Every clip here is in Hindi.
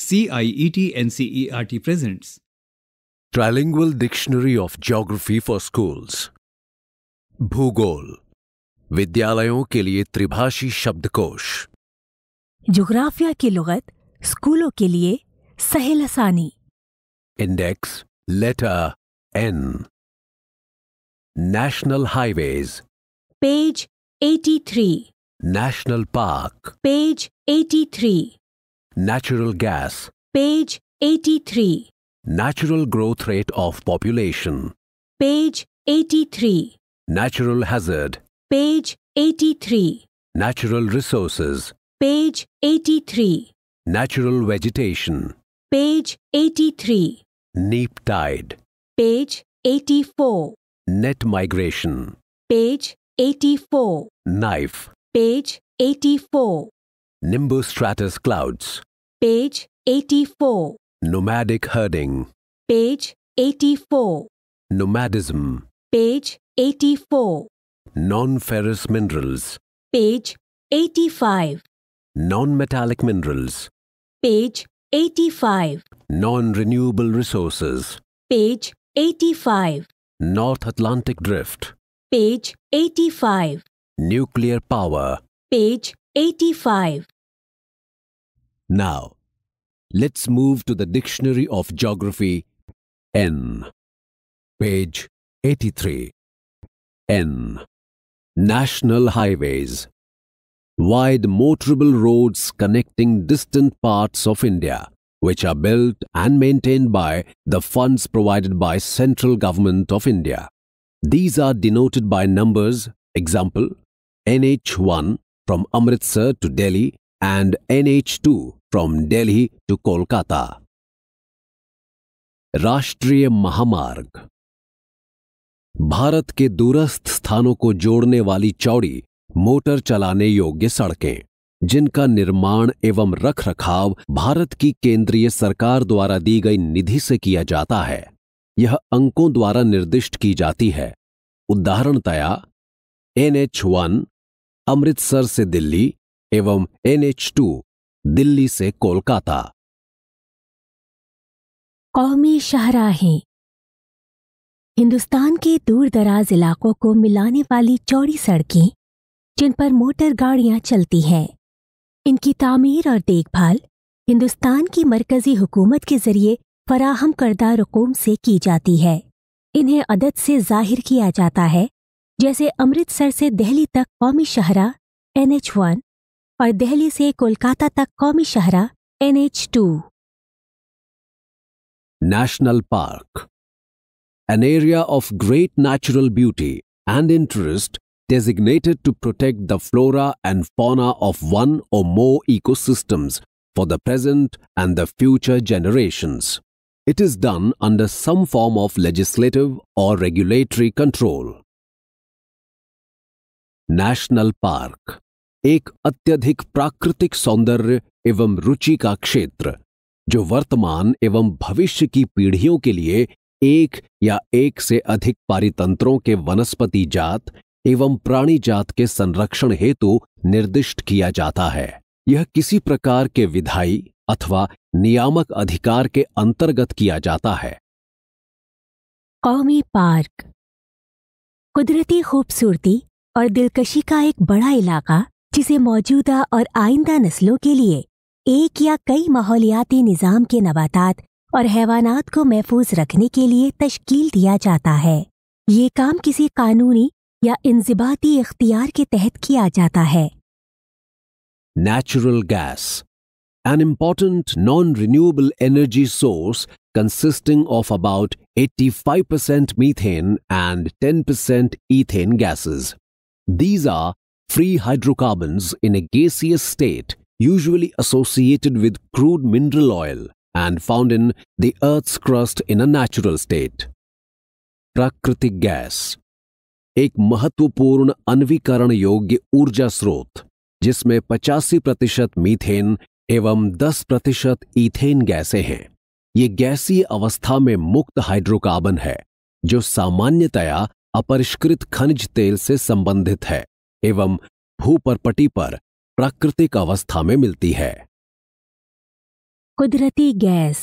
CIET NCERT presents Trilingual Dictionary of Geography for Schools भूगोल विद्यालयों के लिए त्रिभाषी शब्दकोश जोग्राफिया की लुगत स्कूलों के लिए सहेल आसानी index letter N national highways page 83 national park page 83 Natural gas. Page 83. Natural growth rate of population. Page 83. Natural hazard. Page 83. Natural resources. Page 83. Natural vegetation. Page 83. Neap tide. Page 84. Net migration. Page 84. Knife. Page 84. Nimbus stratus clouds. Page 84. Nomadic herding. Page 84. Nomadism. Page 84. Non-ferrous minerals. Page 85. Non-metallic minerals. Page 85. Non-renewable resources. Page 85. North Atlantic Drift. Page 85. Nuclear power. Page 85. Now, let's move to the Dictionary of Geography, N. Page 83. N. National Highways. Wide motorable roads connecting distant parts of India, which are built and maintained by the funds provided by central government of India. These are denoted by numbers, example, NH1 from Amritsar to Delhi and NH2 from Delhi to Kolkata. राष्ट्रीय महामार्ग भारत के दूरस्थ स्थानों को जोड़ने वाली चौड़ी मोटर चलाने योग्य सड़कें जिनका निर्माण एवं रख रखाव भारत की केंद्रीय सरकार द्वारा दी गई निधि से किया जाता है यह अंकों द्वारा निर्दिष्ट की जाती है उदाहरणतया एनएच वन अमृतसर से दिल्ली एवं एनएच टू दिल्ली से कोलकाता कौमी शाहराहें हिंदुस्तान के दूर दराज इलाकों को मिलाने वाली चौड़ी सड़कें जिन पर मोटर गाड़ियां चलती हैं इनकी तामीर और देखभाल हिंदुस्तान की मरकजी हुकूमत के जरिए फराहम करदा रकूम से की जाती है इन्हें अदद से जाहिर किया जाता है जैसे अमृतसर से दिल्ली तक कौमी शहरा एन एच वन और दिल्ली से कोलकाता तक कौमी शहरा N H two National Park. An area of great natural beauty and interest designated to protect the flora and fauna of one or more ecosystems for the present and the future generations. It is done under some form of legislative or regulatory control. National park एक अत्यधिक प्राकृतिक सौंदर्य एवं रुचि का क्षेत्र जो वर्तमान एवं भविष्य की पीढ़ियों के लिए एक या एक से अधिक पारितंत्रों के वनस्पति जात एवं प्राणी जात के संरक्षण हेतु निर्दिष्ट किया जाता है यह किसी प्रकार के विधायी अथवा नियामक अधिकार के अंतर्गत किया जाता है कौमी पार्क कुदरती खूबसूरती और दिलकशी का एक बड़ा इलाका जिसे मौजूदा और आइंदा नस्लों के लिए एक या कई माहौलियाती निज़ाम के नबातात और हैवानात को महफूज रखने के लिए तश्कील दिया जाता है ये काम किसी कानूनी या इंजबाती इख्तियार के तहत किया जाता है important non renewable energy source consisting of about eighty five percent 85% and ten 10% ethane gases These are free hydrocarbons in a gaseous state usually associated with crude mineral oil and found in the earth's crust in a natural state. प्राकृतिक गैस एक महत्वपूर्ण अन्वीकरण योग्य ऊर्जा स्रोत जिसमें पचासी प्रतिशत मीथेन एवं 10 प्रतिशत ईथेन गैसें हैं ये गैसीय अवस्था में मुक्त हाइड्रोकार्बन है जो सामान्यतया अपरिष्कृत खनिज तेल से संबंधित है एवं भूपरपटी पर प्राकृतिक अवस्था में मिलती है कुदरती गैस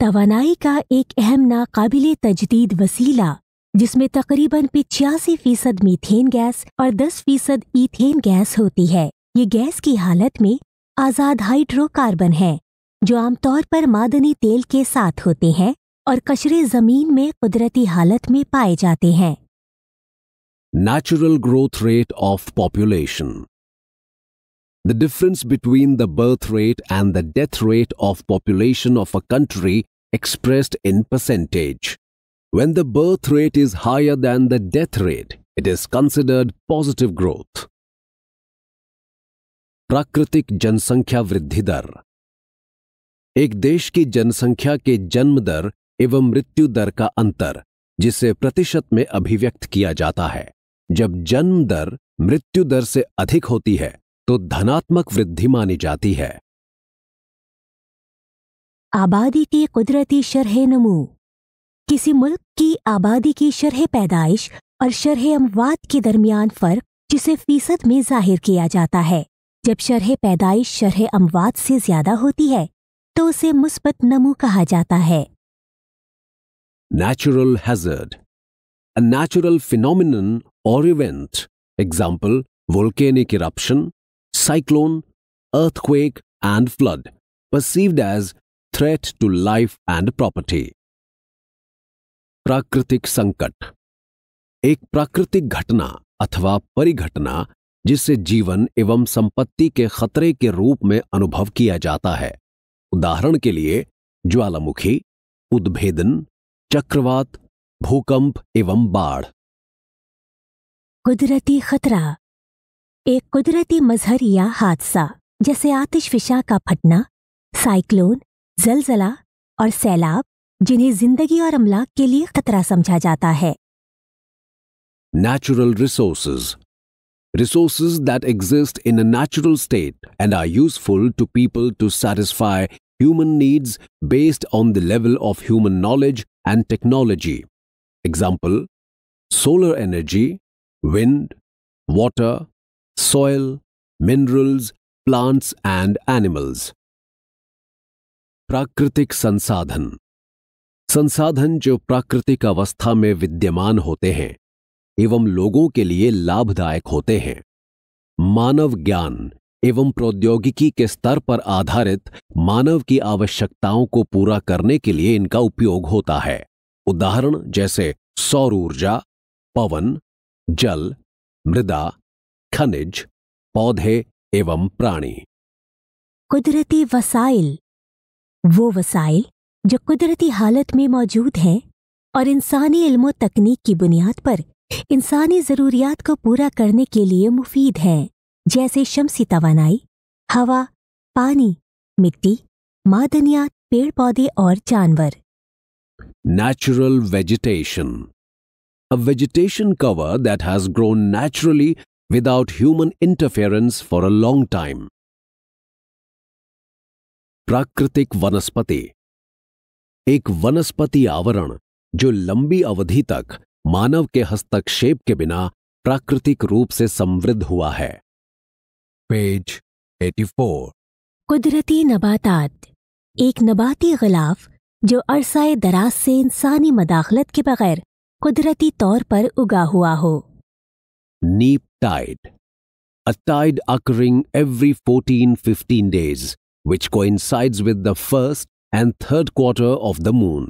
तवानाई का एक अहम नाकाबिल तजदीद वसीला जिसमें तकरीबन पिचासी फीसद मीथेन गैस और 10 फीसद ईथेन गैस होती है ये गैस की हालत में आज़ाद हाइड्रोकार्बन है जो आमतौर पर मादनी तेल के साथ होते हैं और कचरे जमीन में कुदरती हालत में पाए जाते हैं natural growth rate of population the difference between the birth rate and the death rate of population of a country expressed in percentage when the birth rate is higher than the death rate it is considered positive growth प्राकृतिक जनसंख्या वृद्धि दर एक देश की जनसंख्या के जन्म दर एवं मृत्यु दर का अंतर जिसे प्रतिशत में अभिव्यक्त किया जाता है जब जन्म दर मृत्यु दर से अधिक होती है तो धनात्मक वृद्धि मानी जाती है आबादी की कुदरती शरह नमू किसी मुल्क की आबादी की शरह पैदाइश और शरह अमवाद के दरमियान फर्क जिसे फीसद में जाहिर किया जाता है जब शरह पैदाइश शरह अमवाद से ज्यादा होती है तो उसे मुस्बत नमू कहा जाता है natural hazard. A natural phenomenon or event, example, volcanic eruption, cyclone, earthquake, and flood, perceived as threat to life and property. Prakritik sankat. एक प्राकृतिक घटना अथवा परिघटना जिससे जीवन एवं संपत्ति के खतरे के रूप में अनुभव किया जाता है उदाहरण के लिए ज्वालामुखी उद्भेदन चक्रवात भूकंप एवं बाढ़ कुदरती खतरा एक कुदरती मजहर या हादसा जैसे आतिश फिशा का फटना साइक्लोन जलजला और सैलाब जिन्हें जिंदगी और अमलाक के लिए खतरा समझा जाता है natural resources resources that exist in a natural state and are useful to people to satisfy human needs based on the level of human knowledge and technology. Example solar energy, wind, water, soil, minerals, plants, and animals. Prakritik Sansadhan संसाधन जो प्राकृतिक अवस्था में विद्यमान होते हैं एवं लोगों के लिए लाभदायक होते हैं मानव ज्ञान एवं प्रौद्योगिकी के स्तर पर आधारित मानव की आवश्यकताओं को पूरा करने के लिए इनका उपयोग होता है उदाहरण जैसे सौर ऊर्जा पवन जल मृदा खनिज पौधे एवं प्राणी कुदरती वसाइल वो वसाइल जो कुदरती हालत में मौजूद हैं और इंसानी इल्मो तकनीक की बुनियाद पर इंसानी ज़रूरियात को पूरा करने के लिए मुफीद हैं जैसे शमसी तवानाई हवा पानी मिट्टी मादनिया पेड़ पौधे और जानवर natural vegetation a vegetation cover that has grown naturally without human interference for a long time प्राकृतिक वनस्पति एक वनस्पति आवरण जो लंबी अवधि तक मानव के हस्तक्षेप के बिना प्राकृतिक रूप से समृद्ध हुआ है पेज 84 कुदरती नबातात एक नबाती गलाफ जो अरसाए दराज से इंसानी मदाखलत के बगैर कुदरती तौर पर उगा हुआ हो neap tide A tide occurring every 14-15 days, which coincides with the first and third quarter of the moon.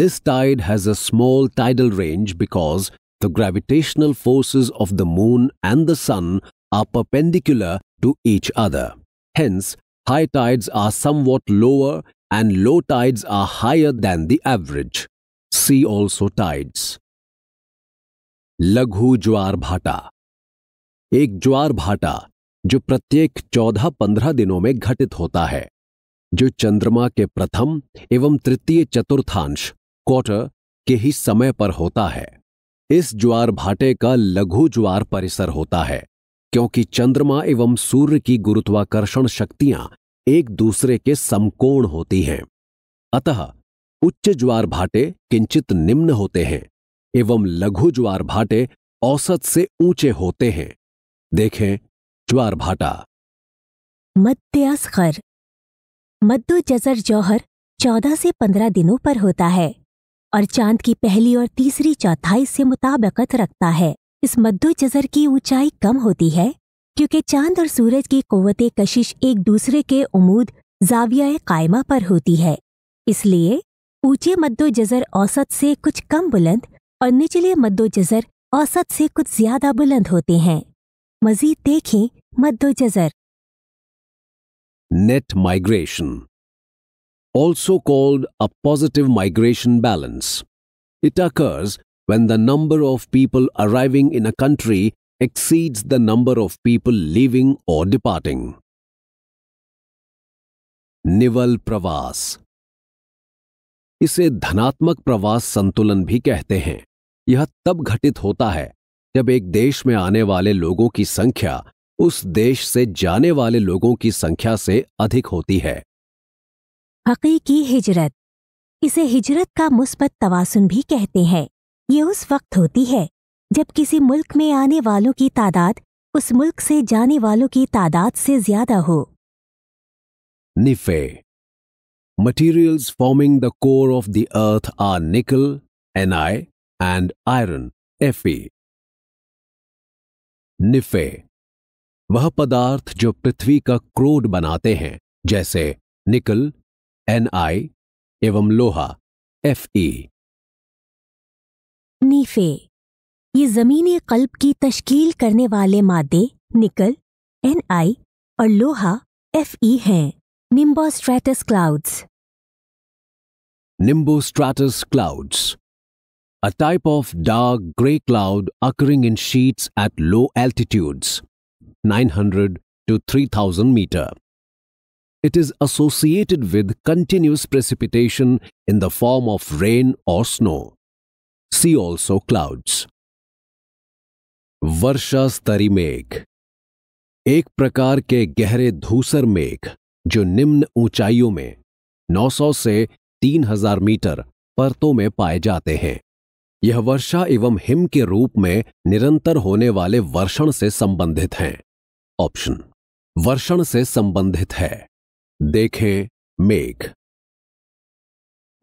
This tide has a small tidal range because the gravitational forces of the moon and the sun are perpendicular to each other. Hence, high tides are somewhat lower and low tides are higher than the average. See also tides. लघु ज्वार भाटा एक ज्वार भाटा जो प्रत्येक चौदह पंद्रह दिनों में घटित होता है जो चंद्रमा के प्रथम एवं तृतीय चतुर्थांश क्वार्टर के ही समय पर होता है इस ज्वार भाटे का लघु ज्वार परिसर होता है क्योंकि चंद्रमा एवं सूर्य की गुरुत्वाकर्षण शक्तियां एक दूसरे के समकोण होती हैं अतः उच्च ज्वार भाटे किंचित निम्न होते हैं एवं लघु ज्वार भाटे औसत से ऊंचे होते हैं देखें ज्वार भाटा मध्यस्खर मद्दो जजर जौहर चौदह से पंद्रह दिनों पर होता है और चांद की पहली और तीसरी चौथाई से मुताबकत रखता है इस मद्दो जजर की ऊंचाई कम होती है क्योंकि चांद और सूरज की कौत कशिश एक दूसरे के उमूद जाविया कायमा पर होती है इसलिए ऊंचे मद्दो जजर औसत से कुछ कम बुलंद और निचले मद्दो जजर औसत से कुछ ज्यादा बुलंद होते हैं मजीद देखें मद्दो जजर net migration also called a positive migration balance it occurs when the number of people arriving in a country exceeds the number of people leaving or departing. निवल प्रवास इसे धनात्मक प्रवास संतुलन भी कहते हैं यह तब घटित होता है जब एक देश में आने वाले लोगों की संख्या उस देश से जाने वाले लोगों की संख्या से अधिक होती है हकीकी हिजरत इसे हिजरत का मुस्बत तवासुन भी कहते हैं ये उस वक्त होती है जब किसी मुल्क में आने वालों की तादाद उस मुल्क से जाने वालों की तादाद से ज्यादा हो nife materials forming the core of the earth are nickel N I and iron F nife वह पदार्थ जो पृथ्वी का क्रोड बनाते हैं जैसे निकल एन आई एवं लोहा एफ ई नीफे ये जमीनी कल्प की तश्कील करने वाले मादे निकल एन आई और लोहा एफ ई e हैं nimbostratus clouds nimbostratus clouds a type of dark grey cloud occurring in sheets at low altitudes 900 to 3000 metre it is associated with continuous precipitation in the form of rain और स्नो See also clouds. वर्षा स्तरी मेघ एक प्रकार के गहरे धूसर मेघ जो निम्न ऊंचाइयों में 900 से 3000 मीटर परतों में पाए जाते हैं यह वर्षा एवं हिम के रूप में निरंतर होने वाले वर्षण से संबंधित हैं ऑप्शन वर्षण से संबंधित है देखें मेघ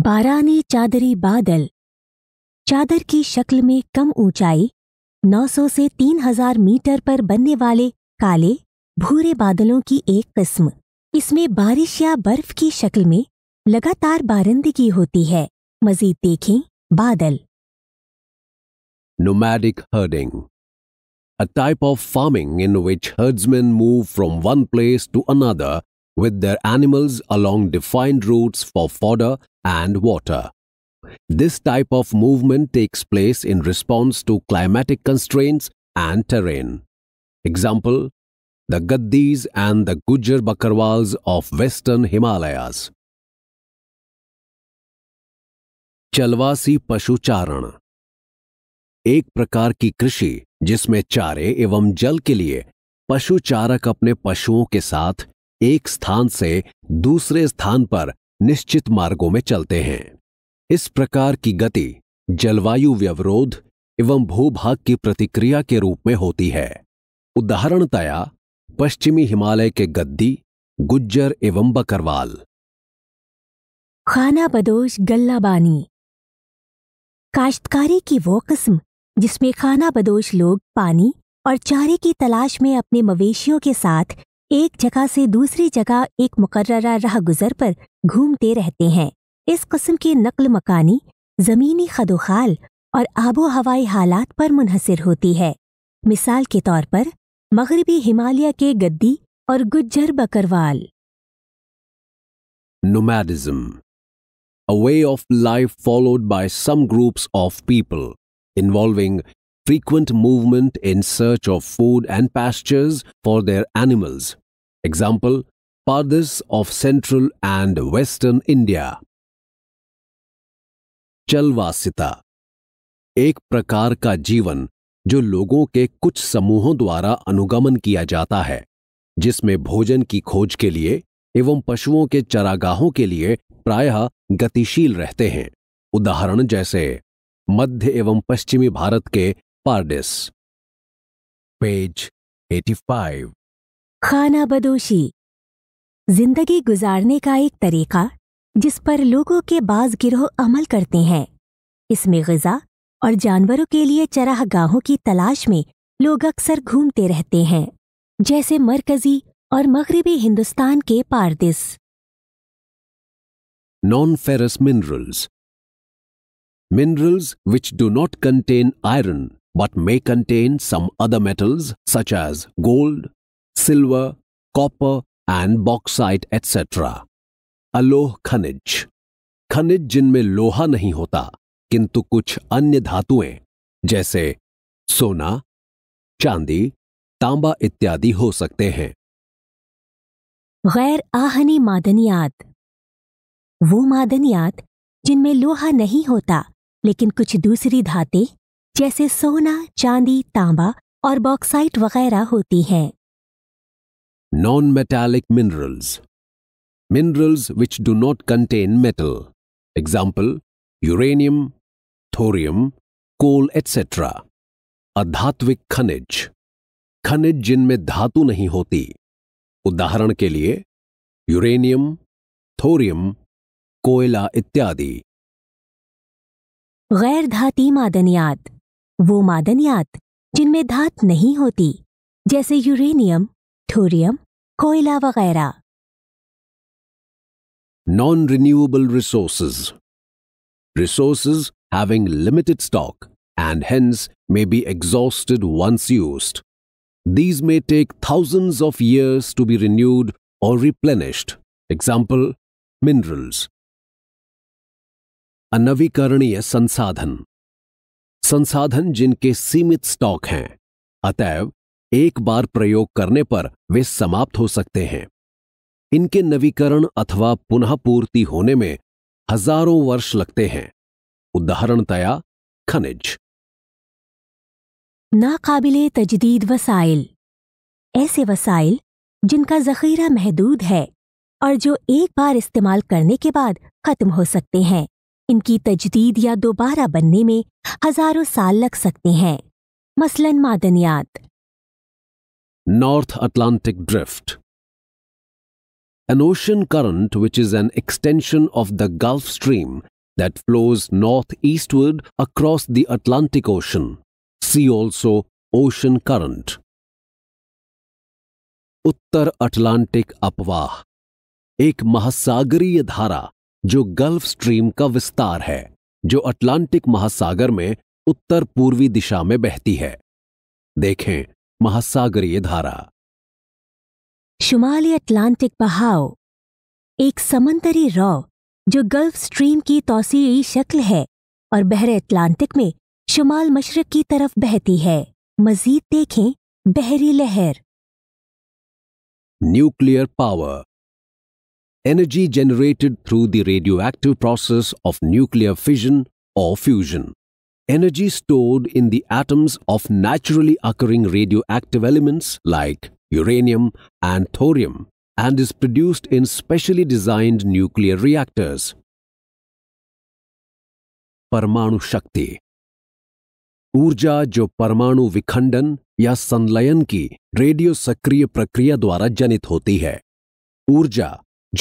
बारानी चादरी बादल चादर की शक्ल में कम ऊंचाई 900 से 3000 मीटर पर बनने वाले काले भूरे बादलों की एक किस्म इसमें बारिश या बर्फ की शक्ल में लगातार बारंदगी होती है मजीद देखें बादल nomadic herding a type of farming in which herdsmen move from one place to another with their animals along defined routes for fodder and water this type of movement takes place in response to climatic constraints and terrain. Example, the Gaddis and the Gujar Bakarwals of Western Himalayas. चलवासी पशुचारण एक प्रकार की कृषि जिसमें चारे एवं जल के लिए पशु चारक अपने पशुओं के साथ एक स्थान से दूसरे स्थान पर निश्चित मार्गों में चलते हैं इस प्रकार की गति जलवायु व्यवरोध एवं भूभाग की प्रतिक्रिया के रूप में होती है उदाहरणतया पश्चिमी हिमालय के गद्दी गुज्जर एवं बकरवाल खाना बदोश गल्लाबानी काश्तकारी की वो किस्म जिसमें खाना बदोश लोग पानी और चारे की तलाश में अपने मवेशियों के साथ एक जगह से दूसरी जगह एक मुकर्रा राह गुजर पर घूमते रहते हैं इस कस्म की नकल मकानी ज़मीनी खदोखाल और आबो हवाई हालात पर मुनहसर होती है मिसाल के तौर पर मगरबी हिमालय के गद्दी और Gujjar Bakarwal Nomadism A way of life followed by some groups of people involving frequent movement in search of food and pastures for their animals. Example, Pardis of central and western India. चलवासिता एक प्रकार का जीवन जो लोगों के कुछ समूहों द्वारा अनुगमन किया जाता है जिसमें भोजन की खोज के लिए एवं पशुओं के चरागाहों के लिए प्रायः गतिशील रहते हैं उदाहरण जैसे मध्य एवं पश्चिमी भारत के पार्डिस पेज 85 खाना बदोशी जिंदगी गुजारने का एक तरीका जिस पर लोगों के बाज गिरोह अमल करते हैं इसमें गजा और जानवरों के लिए चराहगाहों की तलाश में लोग अक्सर घूमते रहते हैं जैसे मरकजी और मगरबी हिंदुस्तान के पारदिस non ferrous minerals minerals which do not contain iron but may contain some other metals such as gold silver copper and bauxite etcetera अलोह खनिज खनिज जिनमें लोहा नहीं होता किंतु कुछ अन्य धातुएं जैसे सोना चांदी तांबा इत्यादि हो सकते हैं गैर आहनी मादनियात वो मादनियात जिनमें लोहा नहीं होता लेकिन कुछ दूसरी धातें जैसे सोना चांदी तांबा और बॉक्साइट वगैरह होती हैं non metallic minerals minerals which do not contain metal. Example, uranium, thorium, coal etcetera अधात्विक खनिज खनिज जिनमें धातु नहीं होती उदाहरण के लिए यूरेनियम थोरियम कोयला इत्यादि गैर धाती मादनियात वो मादनियात जिनमें धात नहीं होती जैसे यूरेनियम थोरियम कोयला वगैरह non renewable resources. Resources having limited stock and hence may be exhausted once used. These may take thousands of years to be renewed or replenished. Example, minerals. अनवीकरणीय संसाधन संसाधन जिनके सीमित स्टॉक हैं अतएव एक बार प्रयोग करने पर वे समाप्त हो सकते हैं इनके नवीकरण अथवा पुनः पूर्ति होने में हजारों वर्ष लगते हैं उदाहरणतया खनिज नाकाबिल तजदीद वसाइल ऐसे वसाइल जिनका जखीरा महदूद है और जो एक बार इस्तेमाल करने के बाद खत्म हो सकते हैं इनकी तजदीद या दोबारा बनने में हजारों साल लग सकते हैं मसलन मादनियात North Atlantic drift an ocean current which is an extension of the Gulf Stream that flows northeastward across the Atlantic Ocean. See also ocean current. उत्तर अटलांटिक अपवाह एक महासागरीय धारा जो गल्फ स्ट्रीम का विस्तार है जो अटलांटिक महासागर में उत्तर पूर्वी दिशा में बहती है देखें महासागरीय धारा शुमाली अटलांटिक बहाव एक समंदरी रॉ जो गल्फ स्ट्रीम की तोसी शक्ल है और बहरे अटलांटिक में शुमाल मशरक की तरफ बहती है मजीद देखें बहरी लहर nuclear power energy generated through the radio active process of nuclear fission और fusion energy stored in the atoms of naturally occurring radio active elements like uranium, and thorium and is produced in specially designed nuclear reactors. परमाणु शक्ति ऊर्जा जो परमाणु विखंडन या संलयन की रेडियो सक्रिय प्रक्रिया द्वारा जनित होती है ऊर्जा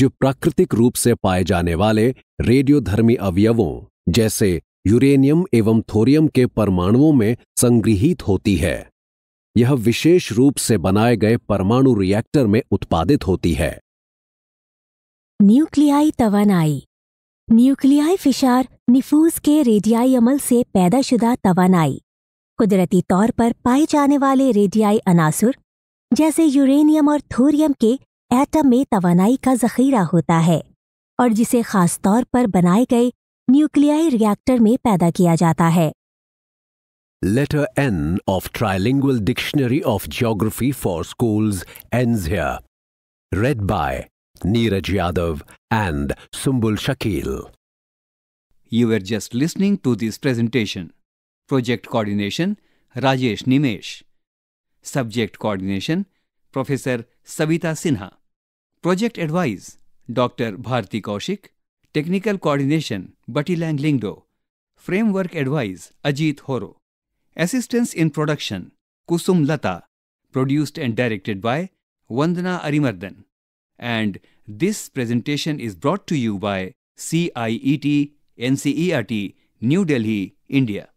जो प्राकृतिक रूप से पाए जाने वाले रेडियोधर्मी अवयवों जैसे यूरेनियम एवं थोरियम के परमाणुओं में संग्रहित होती है यह विशेष रूप से बनाए गए परमाणु रिएक्टर में उत्पादित होती है न्यूक्लियाई तवानाई न्यूक्लियाई फिशार निफूज के रेडियाई अमल से पैदाशुदा तवानाई कुदरती तौर पर पाए जाने वाले रेडियाई अनासुर जैसे यूरेनियम और थोरियम के एटम में तवानाई का जखीरा होता है और जिसे खास तौर पर बनाए गए न्यूक्लियाई रिएक्टर में पैदा किया जाता है Letter N of Trilingual Dictionary of Geography for Schools ends here. Read by Neeraj Yadav and Sumbul Shakil. You were just listening to this presentation. Project Coordination Rajesh Nimesh. Subject Coordination Professor Savita Sinha. Project Advice Dr. Bharti Kaushik. Technical Coordination Batilang Lingdo. Framework Advice Ajit Horo. Assistance in production Kusum Lata, produced and directed by Vandana Arimardhan. And this presentation is brought to you by CIET NCERT, New Delhi, India.